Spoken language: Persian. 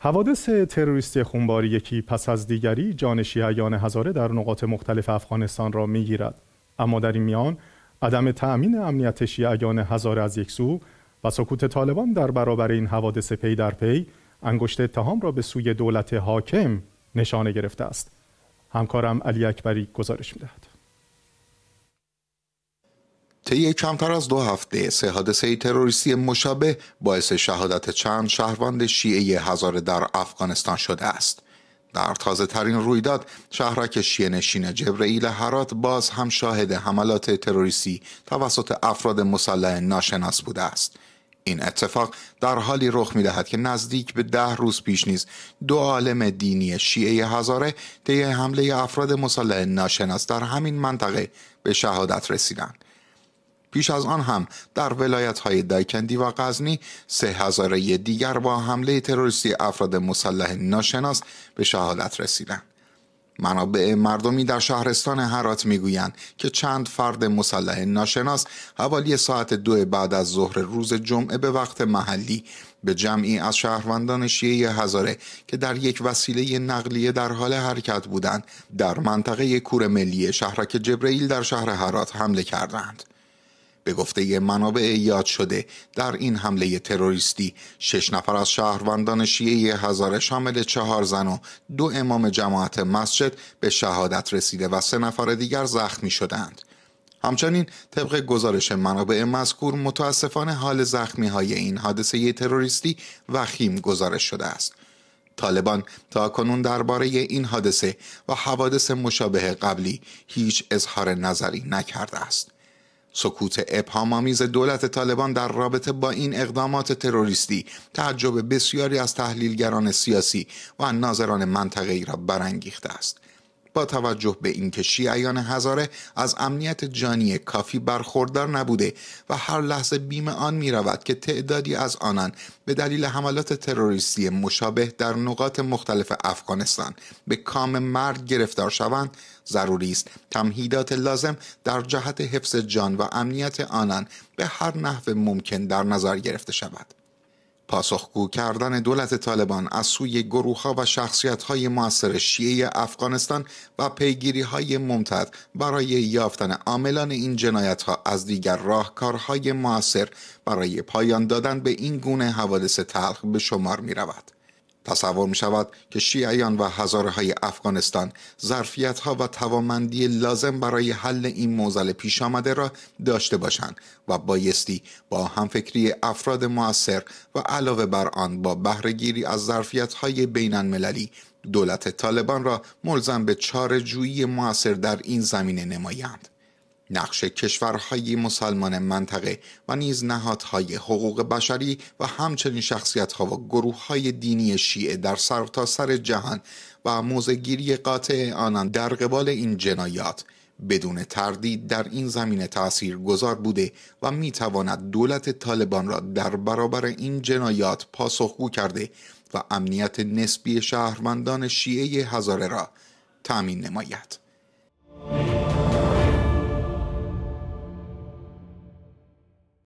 حوادث تروریستی خونباری یکی پس از دیگری جان شیعیان هزاره در نقاط مختلف افغانستان را میگیرد اما در این میان عدم تأمین امنیت شیعیان هزاره از یک سو و سکوت طالبان در برابر این حوادث پی در پی انگشت اتهام را به سوی دولت حاکم نشانه گرفته است همکارم علی اکبری گزارش میدهد طی کمتر از دو هفته سه حادثه تروریستی مشابه باعث شهادت چند شهروند شیعه هزاره در افغانستان شده است در تازه ترین رویداد شهرک شیعه نشین جبرئیل هرات باز هم شاهد حملات تروریستی توسط افراد مسلح ناشناس بوده است این اتفاق در حالی رخ می دهد که نزدیک به ده روز پیش نیز دو عالم دینی شیعه هزاره طی حمله افراد مسلح ناشناس در همین منطقه به شهادت رسیدند پیش از آن هم در ولایت های دایکندی و غزنی سه هزاره دیگر با حمله تروریستی افراد مسلح ناشناس به شهادت رسیدند. منابع مردمی در شهرستان هرات میگویند که چند فرد مسلح ناشناس حوالی ساعت دو بعد از ظهر روز جمعه به وقت محلی به جمعی از شهروندان شیعه هزاره که در یک وسیله نقلیه در حال حرکت بودند در منطقه کور ملی شهرک جبرئیل در شهر هرات حمله کردند. به گفته منابع یاد شده در این حمله تروریستی شش نفر از شهروندان شیعه هزاره شامل چهار زن و دو امام جماعت مسجد به شهادت رسیده و سه نفر دیگر زخمی شدند همچنین طبق گزارش منابع مذکور متاسفانه حال زخمی های این حادثه تروریستی وخیم گزارش شده است طالبان تا کنون درباره این حادثه و حوادث مشابه قبلی هیچ اظهار نظری نکرده است سکوت ابهامآمیز دولت طالبان در رابطه با این اقدامات تروریستی تعجب بسیاری از تحلیلگران سیاسی و ناظران منطقه‌ای را برانگیخته است با توجه به اینکه شیعیان هزاره از امنیت جانی کافی برخوردار نبوده و هر لحظه بیم آن می رود که تعدادی از آنان به دلیل حملات تروریستی مشابه در نقاط مختلف افغانستان به کام مرگ گرفتار شوند ضروری است تمهیدات لازم در جهت حفظ جان و امنیت آنان به هر نحو ممکن در نظر گرفته شود پاسخگو کردن دولت طالبان از سوی گروهها و های معصر شیعه افغانستان و های ممتد برای یافتن عاملان این ها از دیگر راهکارهای معصر برای پایان دادن به این گونه حوادث تلخ به شمار می‌رود. تصور می شود که شیعیان و هزاره های افغانستان ظرفیت ها و توانمندی لازم برای حل این موزل پیش آمده را داشته باشند و بایستی با همفکری افراد موثر و علاوه بر آن با بهرهگیری از ظرفیت های بین المللی دولت طالبان را ملزم به چارجویی موثر در این زمینه نمایند. نقش کشورهای مسلمان منطقه و نیز نهادهای حقوق بشری و همچنین شخصیتها و گروههای دینی شیعه در سرتاسر سر جهان و موزگیری قاطع آنان در قبال این جنایات بدون تردید در این زمینه تأثیر گذار بوده و میتواند دولت طالبان را در برابر این جنایات پاسخگو کرده و امنیت نسبی شهروندان شیعه هزاره را تأمین نماید.